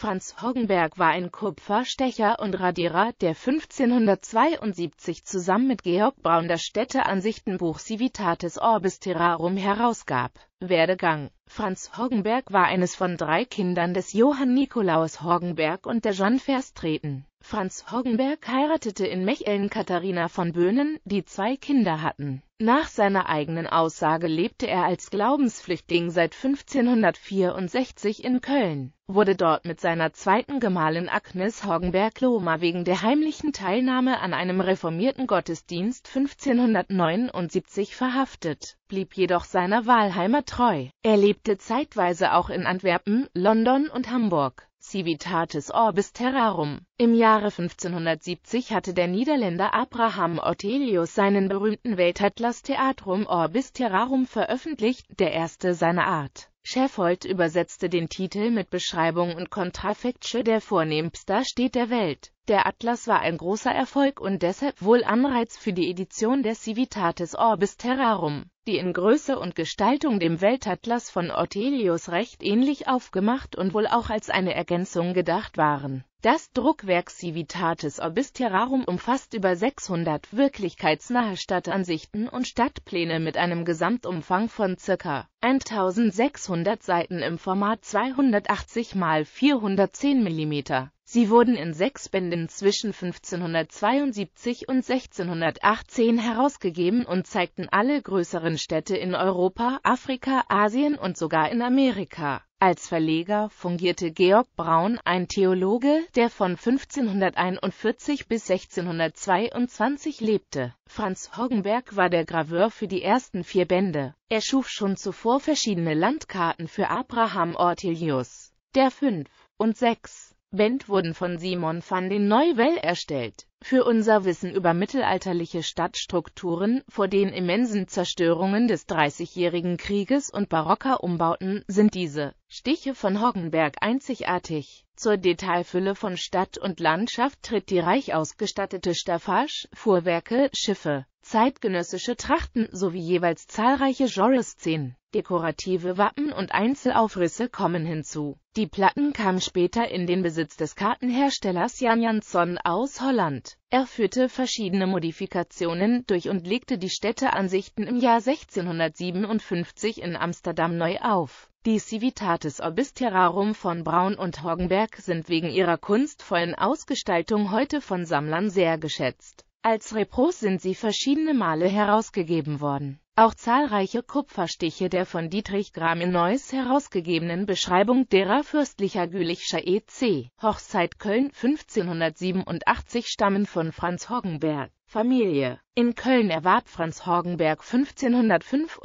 Franz Hoggenberg war ein Kupferstecher und Radierer, der 1572 zusammen mit Georg Braun das Städteansichtenbuch Civitatis Orbis Terrarum herausgab. Werdegang Franz Hoggenberg war eines von drei Kindern des Johann Nikolaus Hoggenberg und der Jeanne Verstreten. Franz Hoggenberg heiratete in Mechelen Katharina von Böhnen, die zwei Kinder hatten. Nach seiner eigenen Aussage lebte er als Glaubensflüchtling seit 1564 in Köln, wurde dort mit seiner zweiten Gemahlin Agnes Hoggenberg-Lohmer wegen der heimlichen Teilnahme an einem reformierten Gottesdienst 1579 verhaftet, blieb jedoch seiner Wahlheimer treu. Er lebte zeitweise auch in Antwerpen, London und Hamburg. Civitatis Orbis Terrarum. Im Jahre 1570 hatte der Niederländer Abraham Ortelius seinen berühmten Weltatlas Theatrum Orbis Terrarum veröffentlicht, der erste seiner Art. Scheffold übersetzte den Titel mit Beschreibung und Kontrafektsche der vornehmster steht der Welt. Der Atlas war ein großer Erfolg und deshalb wohl Anreiz für die Edition der Civitatis Orbis Terrarum, die in Größe und Gestaltung dem Weltatlas von Ortelius recht ähnlich aufgemacht und wohl auch als eine Ergänzung gedacht waren. Das Druckwerk Civitatis Orbis Terrarum umfasst über 600 wirklichkeitsnahe Stadtansichten und Stadtpläne mit einem Gesamtumfang von ca. 1600 Seiten im Format 280 x 410 mm. Sie wurden in sechs Bänden zwischen 1572 und 1618 herausgegeben und zeigten alle größeren Städte in Europa, Afrika, Asien und sogar in Amerika. Als Verleger fungierte Georg Braun, ein Theologe, der von 1541 bis 1622 lebte. Franz Hoggenberg war der Graveur für die ersten vier Bände. Er schuf schon zuvor verschiedene Landkarten für Abraham Ortelius, der 5 und 6 Band wurden von Simon van den Neuwell erstellt. Für unser Wissen über mittelalterliche Stadtstrukturen, vor den immensen Zerstörungen des Dreißigjährigen Krieges und barocker Umbauten, sind diese Stiche von Hoggenberg einzigartig. Zur Detailfülle von Stadt und Landschaft tritt die reich ausgestattete Staffage, Fuhrwerke, Schiffe, zeitgenössische Trachten sowie jeweils zahlreiche Genreszenen, dekorative Wappen und Einzelaufrisse kommen hinzu. Die Platten kamen später in den Besitz des Kartenherstellers Jan Jansson aus Holland. Er führte verschiedene Modifikationen durch und legte die Städteansichten im Jahr 1657 in Amsterdam neu auf. Die Civitates Orbisterarum von Braun und Hoggenberg sind wegen ihrer kunstvollen Ausgestaltung heute von Sammlern sehr geschätzt. Als Repros sind sie verschiedene Male herausgegeben worden. Auch zahlreiche Kupferstiche der von Dietrich Gram in Neuss herausgegebenen Beschreibung derer fürstlicher Gülichscher E.C. Hochzeit Köln 1587 stammen von Franz Hoggenberg. Familie. In Köln erwarb Franz Horgenberg 1585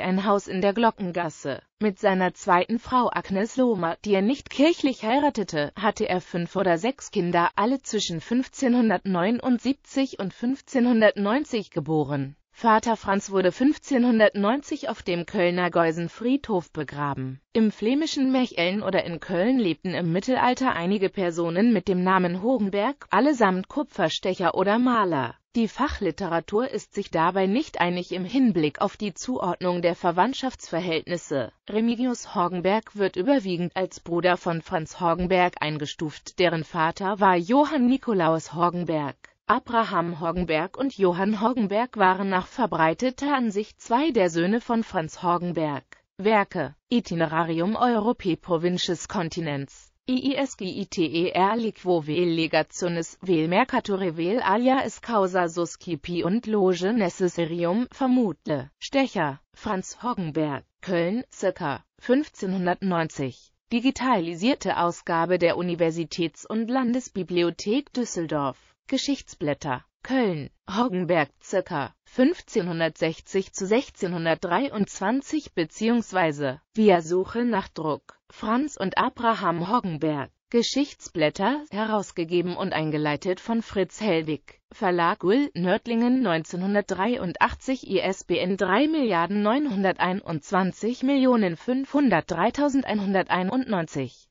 ein Haus in der Glockengasse. Mit seiner zweiten Frau Agnes Lohmer, die er nicht kirchlich heiratete, hatte er fünf oder sechs Kinder, alle zwischen 1579 und 1590 geboren Vater Franz wurde 1590 auf dem Kölner Geusenfriedhof begraben. Im flämischen Mechelen oder in Köln lebten im Mittelalter einige Personen mit dem Namen Hogenberg, allesamt Kupferstecher oder Maler. Die Fachliteratur ist sich dabei nicht einig im Hinblick auf die Zuordnung der Verwandtschaftsverhältnisse. Remigius Hogenberg wird überwiegend als Bruder von Franz Hogenberg eingestuft, deren Vater war Johann Nikolaus Hogenberg. Abraham Hoggenberg und Johann Hoggenberg waren nach verbreiteter Ansicht zwei der Söhne von Franz Hoggenberg. Werke Itinerarium Europae Provinces Continents IISGITER liquo vel Legationis vel mercatore vel alia es causa suscipi und loge necessarium vermutle. Stecher, Franz Hoggenberg, Köln, circa 1590. Digitalisierte Ausgabe der Universitäts- und Landesbibliothek Düsseldorf. Geschichtsblätter. Köln, Hoggenberg ca. 1560 zu 1623 bzw. Via Suche nach Druck, Franz und Abraham Hoggenberg. Geschichtsblätter, herausgegeben und eingeleitet von Fritz Hellwig, Verlag Will, Nördlingen 1983, ISBN 3.921.503.191